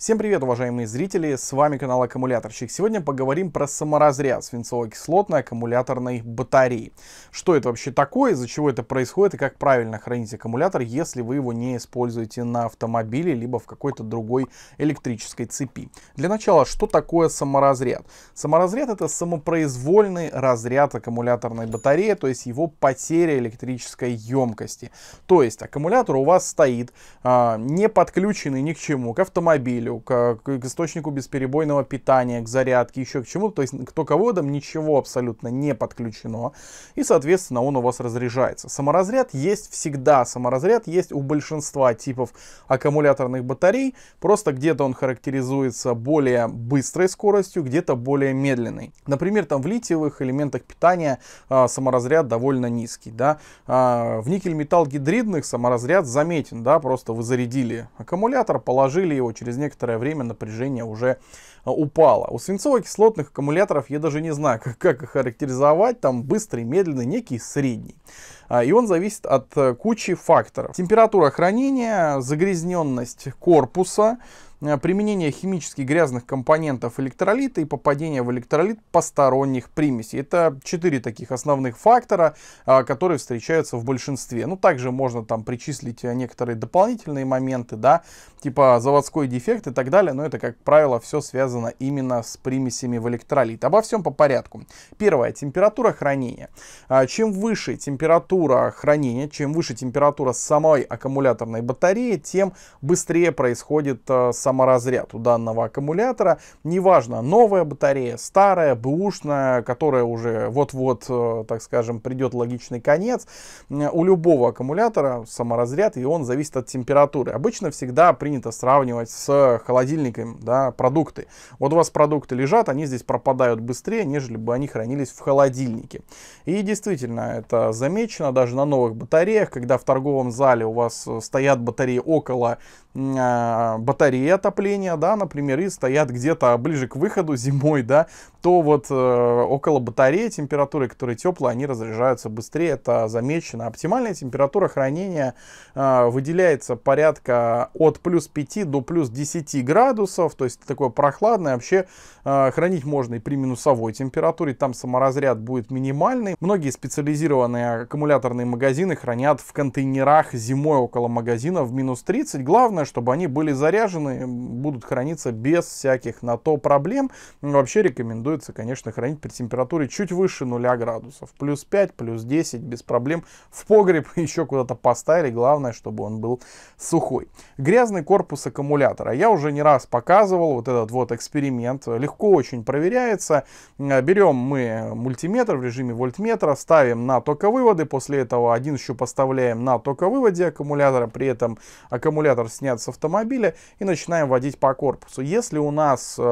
Всем привет, уважаемые зрители, с вами канал Аккумуляторщик. Сегодня поговорим про саморазряд свинцово-кислотной аккумуляторной батареи. Что это вообще такое, из-за чего это происходит и как правильно хранить аккумулятор, если вы его не используете на автомобиле, либо в какой-то другой электрической цепи. Для начала, что такое саморазряд? Саморазряд это самопроизвольный разряд аккумуляторной батареи, то есть его потеря электрической емкости. То есть аккумулятор у вас стоит, а, не подключенный ни к чему, к автомобилю, кабелю, к, к источнику бесперебойного питания, к зарядке, еще к чему-то. То есть к тоководам ничего абсолютно не подключено. И, соответственно, он у вас разряжается. Саморазряд есть всегда. Саморазряд есть у большинства типов аккумуляторных батарей. Просто где-то он характеризуется более быстрой скоростью, где-то более медленной. Например, там в литиевых элементах питания а, саморазряд довольно низкий. Да? А, в никель-металл гидридных саморазряд заметен. Да? Просто вы зарядили аккумулятор, положили его, через некоторое некоторое время напряжение уже а, упало. У свинцово-кислотных аккумуляторов я даже не знаю, как, как их характеризовать, там быстрый, медленный, некий средний. А, и он зависит от э, кучи факторов. Температура хранения, загрязненность корпуса, э, применение химически грязных компонентов электролита и попадение в электролит посторонних примесей. Это четыре таких основных фактора, а, которые встречаются в большинстве. Ну, также можно там причислить э, некоторые дополнительные моменты, да, типа заводской дефект и так далее, но это, как правило, все связано именно с примесями в электролит. Обо всем по порядку. Первое, температура хранения. А, чем выше температура температура хранения, чем выше температура самой аккумуляторной батареи, тем быстрее происходит э, саморазряд у данного аккумулятора. Неважно, новая батарея, старая, бэушная, которая уже вот-вот, э, так скажем, придет логичный конец. У любого аккумулятора саморазряд, и он зависит от температуры. Обычно всегда принято сравнивать с холодильником да, продукты. Вот у вас продукты лежат, они здесь пропадают быстрее, нежели бы они хранились в холодильнике. И действительно, это замечено, особенно даже на новых батареях, когда в торговом зале у вас э, стоят батареи около э, батареи отопления, да, например, и стоят где-то ближе к выходу зимой, да, то вот э, около батареи температуры, которые теплые, они разряжаются быстрее, это замечено. Оптимальная температура хранения э, выделяется порядка от плюс 5 до плюс 10 градусов, то есть такое прохладное. Вообще э, хранить можно и при минусовой температуре, там саморазряд будет минимальный. Многие специализированные аккумуляторы аккумуляторные магазины хранят в контейнерах зимой около магазина в минус 30. Главное, чтобы они были заряжены, будут храниться без всяких на то проблем. Ну, вообще рекомендуется, конечно, хранить при температуре чуть выше 0 градусов. Плюс 5, плюс 10, без проблем. В погреб еще куда-то поставили. Главное, чтобы он был сухой. Грязный корпус аккумулятора. Я уже не раз показывал вот этот вот эксперимент. Легко очень проверяется. Э, берем мы мультиметр в режиме вольтметра, ставим на токовыводы, после после этого один еще поставляем на токовыводе аккумулятора, при этом аккумулятор снят с автомобиля и начинаем водить по корпусу. Если у нас э,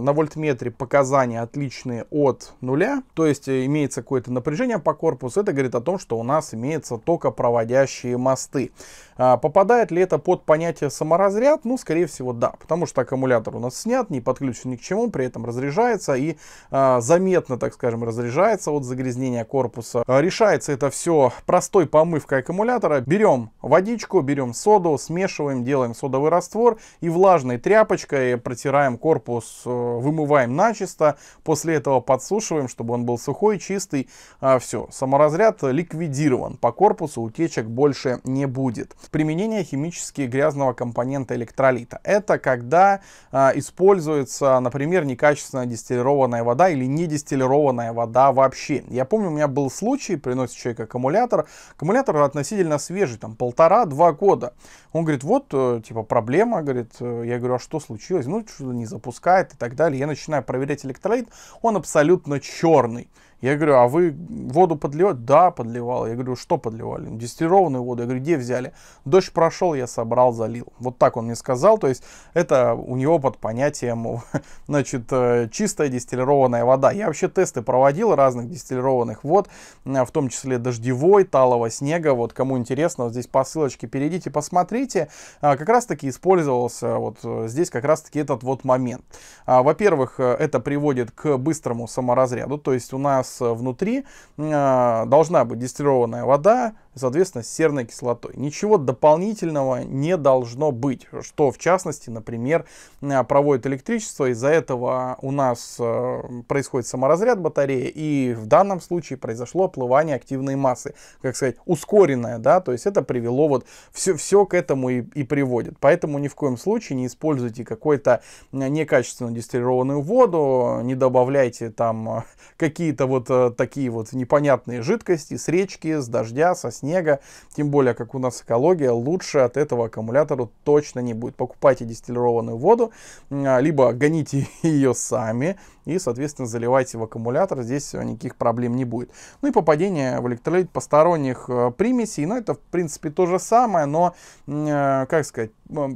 на вольтметре показания отличные от нуля, то есть э, имеется какое-то напряжение по корпусу, это говорит о том, что у нас имеются токопроводящие мосты. А, попадает ли это под понятие саморазряд? Ну, скорее всего, да, потому что аккумулятор у нас снят, не подключен ни к чему, при этом разряжается и а, заметно, так скажем, разряжается от загрязнения корпуса. А, решается это все еще простой помывкой аккумулятора. Берем водичку, берем соду, смешиваем, делаем содовый раствор и влажной тряпочкой протираем корпус, э, вымываем начисто. После этого подсушиваем, чтобы он был сухой, чистый. А, Все, саморазряд ликвидирован. По корпусу утечек больше не будет. Применение химически грязного компонента электролита. Это когда а, используется, например, некачественная дистиллированная вода или не дистиллированная вода вообще. Я помню, у меня был случай, приносит человек аккумулятор аккумулятор. Аккумулятор относительно свежий, там полтора-два года. Он говорит, вот, э, типа, проблема, говорит. Э, я говорю, а что случилось? Ну, что-то не запускает и так далее. Я начинаю проверять электролит, он абсолютно черный. Я говорю, а вы воду подливали? Да, подливал. Я говорю, что подливали? Дистиллированную воду. Я говорю, где взяли? Дождь прошел, я собрал, залил. Вот так он мне сказал. То есть это у него под понятием, значит, э, чистая дистиллированная вода. Я вообще тесты проводил разных дистиллированных вод, э, в том числе дождевой, талого снега. Вот кому интересно, вот здесь по ссылочке перейдите, посмотрите. А, как раз таки использовался вот э, здесь как раз таки этот вот момент. А, во-первых, это приводит к быстрому саморазряду. То есть у нас Э, внутри а, должна быть дистиллированная вода, соответственно, серной кислотой. Ничего дополнительного не должно быть, что, в частности, например, э, проводит электричество, из-за этого у нас э, происходит саморазряд батареи, и в данном случае произошло оплывание активной массы, как сказать, ускоренное, да, то есть это привело вот все, все к этому и, и приводит. Поэтому ни в коем случае не используйте какой-то э, некачественную дистиллированную воду, не добавляйте там какие-то вот такие вот непонятные жидкости с речки, с дождя, со снега, снега, тем более, как у нас экология, лучше от этого аккумулятору точно не будет. Покупайте дистиллированную воду, а, либо гоните ее сами и, соответственно, заливайте в аккумулятор, здесь никаких проблем не будет. Ну и попадение в электролит посторонних э, примесей, ну это, в принципе, то же самое, но, э, как сказать,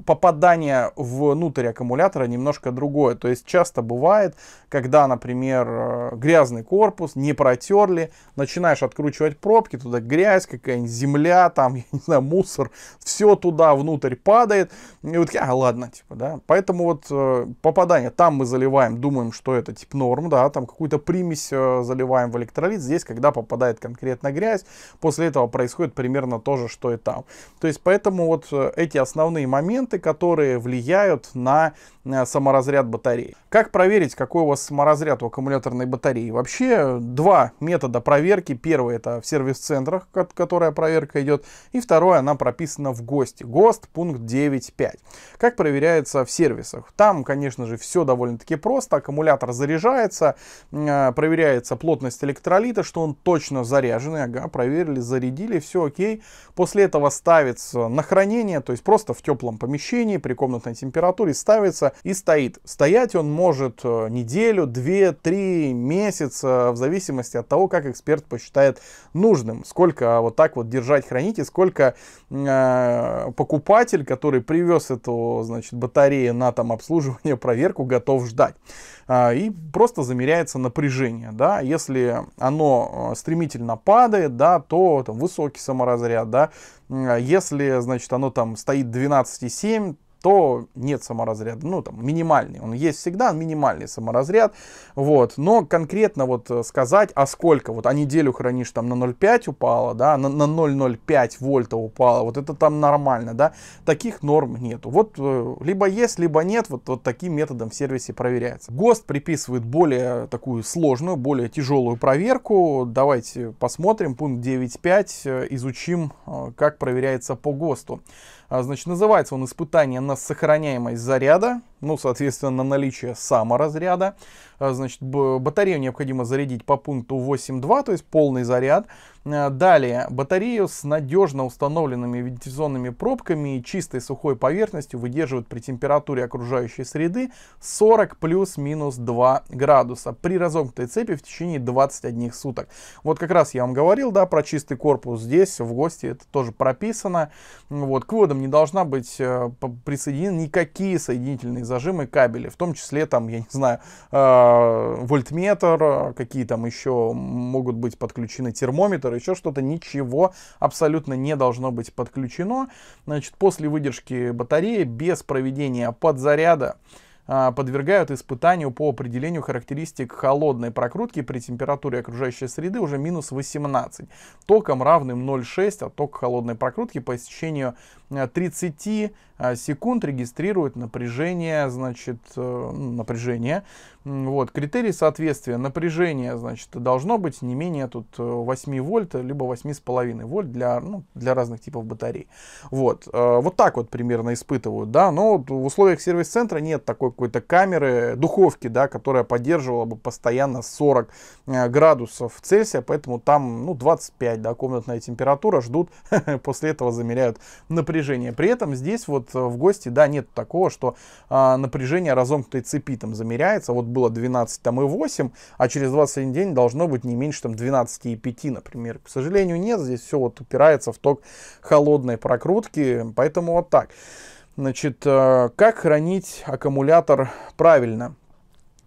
попадание внутрь аккумулятора немножко другое. То есть часто бывает, когда, например, э, грязный корпус, не протерли, начинаешь откручивать пробки, туда грязь какая какая-нибудь земля, там, я не знаю, мусор, все туда внутрь падает. И вот, а, ладно, типа, да. Поэтому вот э, попадание, там мы заливаем, думаем, что это тип норм, да, там какую-то примесь э, заливаем в электролит. Здесь, когда попадает конкретно грязь, после этого происходит примерно то же, что и там. То есть, поэтому вот э, эти основные моменты, которые влияют на саморазряд батареи. Как проверить, какой у вас саморазряд у аккумуляторной батареи? Вообще, два метода проверки. Первый это в сервис-центрах, которые первая проверка идет, и второе, она прописана в ГОСТе. ГОСТ пункт 9.5. Как проверяется в сервисах? Там, конечно же, все довольно-таки просто. Аккумулятор заряжается, э, проверяется плотность электролита, что он точно заряженный. Ага, проверили, зарядили, все окей. После этого ставится на хранение, то есть просто в теплом помещении при комнатной температуре ставится и стоит. Стоять он может э, неделю, две, три месяца, в зависимости от того, как эксперт посчитает нужным, сколько вот так вот держать, хранить, и сколько э, покупатель, который привез эту, значит, батарею на там обслуживание, проверку, готов ждать. Э, и просто замеряется напряжение, да, если оно э, стремительно падает, да, то там высокий саморазряд, да, а если, значит, оно там стоит 12,7, то нет саморазряда, ну там минимальный, он есть всегда, минимальный саморазряд, вот, но конкретно вот э, сказать, а сколько, вот, а неделю хранишь там на 0,5 упала, да, на, на 0,05 вольта упала, вот это там нормально, да, таких норм нету, вот, э, либо есть, либо нет, вот, вот таким методом в сервисе проверяется. ГОСТ приписывает более такую сложную, более тяжелую проверку, давайте посмотрим, пункт 9.5, э, изучим, как проверяется по ГОСТу. А, значит, называется он «Испытание на сохраняемость заряда» ну, соответственно, наличие саморазряда. А, значит, батарею необходимо зарядить по пункту 8.2, то есть полный заряд. А, далее, батарею с надежно установленными вентиляционными пробками и чистой сухой поверхностью выдерживают при температуре окружающей среды 40 плюс-минус 2 градуса при разомкнутой цепи в течение 21 суток. Вот как раз я вам говорил, да, про чистый корпус здесь, в гости, это тоже прописано. Вот, к водам не должна быть э, присоединены никакие соединительные зажимы, кабели, в том числе там, я не знаю, э, вольтметр, э, какие там еще могут быть подключены термометр, еще что-то, ничего абсолютно не должно быть подключено. Значит, после выдержки батареи без проведения подзаряда э, подвергают испытанию по определению характеристик холодной прокрутки при температуре окружающей среды уже минус 18, током равным 0,6 а ток холодной прокрутки по истечению 30 а, секунд регистрирует напряжение, значит, э, ну, напряжение. Вот, критерий соответствия напряжения, значит, должно быть не менее тут 8 э, вольт, либо 8,5 вольт для, ну, для разных типов батарей. Вот, э, вот так вот примерно испытывают, да, но в условиях сервис-центра нет такой какой-то камеры, духовки, да, которая поддерживала бы постоянно 40 градусов Цельсия, поэтому там, ну, 25, да, комнатная температура, ждут, после этого замеряют напряжение. При этом здесь вот едут э, в гости, да, нет такого, что а, напряжение разомкнутой цепи там замеряется, вот было 12 там и 8, а через 21 день должно быть не меньше там 12 и 5, например. К сожалению, нет, здесь все вот упирается в ток холодной прокрутки, поэтому вот так. Значит, э, как хранить аккумулятор правильно?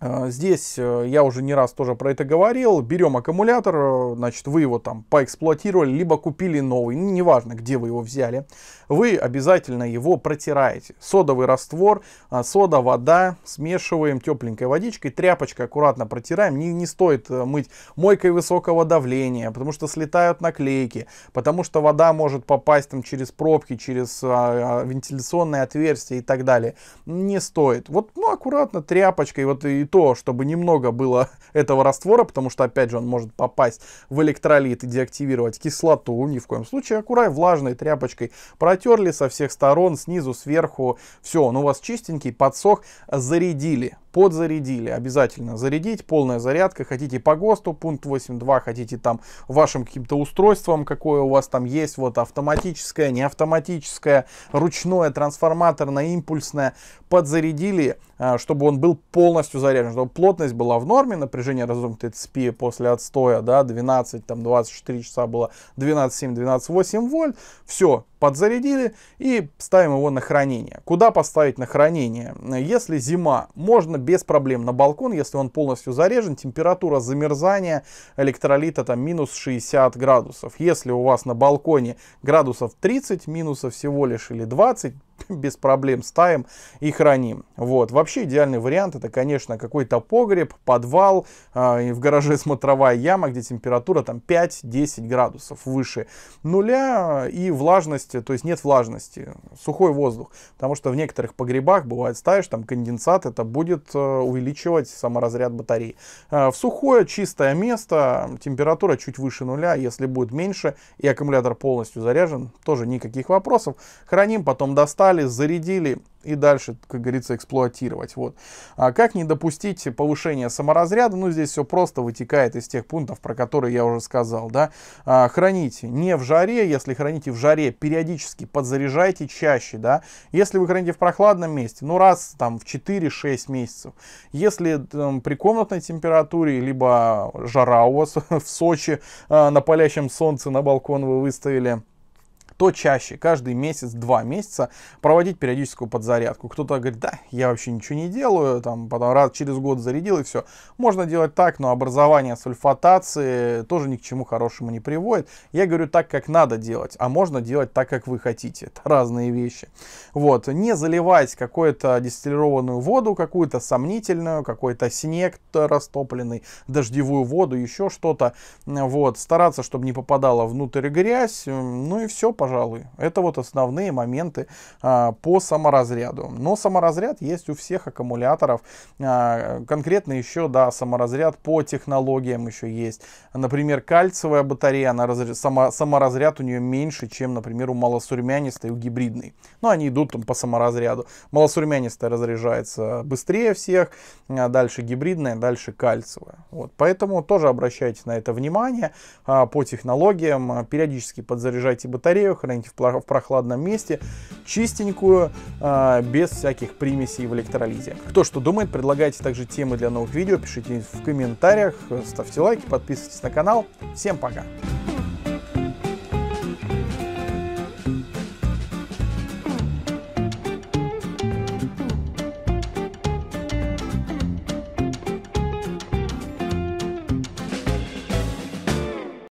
А, здесь э, я уже не раз тоже про это говорил. Берем аккумулятор, э, значит, вы его там поэксплуатировали, либо купили новый, неважно, где вы его взяли. Вы обязательно его протираете. Содовый раствор, а, сода, вода, смешиваем тепленькой водичкой, тряпочкой аккуратно протираем. Не, не стоит э, мыть мойкой высокого давления, потому что слетают наклейки, потому что вода может попасть там через пробки, через а, а вентиляционные отверстия и так далее. Не стоит. Вот, ну, аккуратно тряпочкой, вот и то, чтобы немного было этого раствора, потому что, опять же, он может попасть в электролит и деактивировать кислоту. Ни в коем случае аккурай влажной тряпочкой протерли со всех сторон, снизу, сверху. Все, он у вас чистенький, подсох, зарядили подзарядили. Обязательно зарядить, полная зарядка. Хотите по ГОСТу, пункт 8.2, хотите там вашим каким-то устройством, какое у вас там есть, вот автоматическое, не автоматическое, ручное, трансформаторное, импульсное. Подзарядили, а, чтобы он был полностью заряжен, чтобы плотность была в норме, напряжение разомкнутой цепи после отстоя, да, 12, там 24 часа было 12,7, 12,8 вольт. Все, подзарядили и ставим его на хранение. Куда поставить на хранение? Если зима, можно без проблем на балкон, если он полностью заряжен. Температура замерзания электролита там минус 60 градусов. Если у вас на балконе градусов 30, минуса всего лишь или 20, без проблем ставим и храним. Вот. Вообще идеальный вариант это, конечно, какой-то погреб, подвал, э, в гараже смотровая яма, где температура там 5-10 градусов выше нуля и влажности, то есть нет влажности, сухой воздух. Потому что в некоторых погребах бывает ставишь там конденсат, это будет э, увеличивать саморазряд батареи. Э, в сухое чистое место температура чуть выше нуля, если будет меньше и аккумулятор полностью заряжен, тоже никаких вопросов. Храним, потом доставим собрали, зарядили и дальше, как говорится, эксплуатировать. Вот. А как не допустить повышения саморазряда? Ну, здесь все просто вытекает из тех пунктов, про которые я уже сказал. Да? А, храните не в жаре, если храните в жаре, периодически подзаряжайте чаще. Да? Если вы храните в прохладном месте, ну, раз там в 4-6 месяцев. Если там, при комнатной температуре, либо жара у вас в Сочи а, на палящем солнце на балкон вы выставили, то чаще, каждый месяц, два месяца проводить периодическую подзарядку. Кто-то говорит, да, я вообще ничего не делаю, там, потом раз через год зарядил и все. Можно делать так, но образование сульфатации тоже ни к чему хорошему не приводит. Я говорю так, как надо делать, а можно делать так, как вы хотите. Это разные вещи. Вот, не заливать какую-то дистиллированную воду, какую-то сомнительную, какой-то снег растопленный, дождевую воду, еще что-то. Вот, стараться, чтобы не попадала внутрь грязь. Ну и все, пожалуйста пожалуй. Это вот основные моменты а, по саморазряду. Но саморазряд есть у всех аккумуляторов. А, конкретно еще, да, саморазряд по технологиям еще есть. Например, кальциевая батарея, она разряд, само, саморазряд у нее меньше, чем, например, у малосурьмянистой, у гибридной. Но они идут там по саморазряду. Малосурьмянистая разряжается быстрее всех, а дальше гибридная, дальше кальциевая. Вот. Поэтому тоже обращайте на это внимание а, по технологиям. Периодически подзаряжайте батарею, храните в прохладном месте, чистенькую, а, без всяких примесей в электролизе Кто что думает, предлагайте также темы для новых видео, пишите в комментариях, ставьте лайки, подписывайтесь на канал. Всем пока!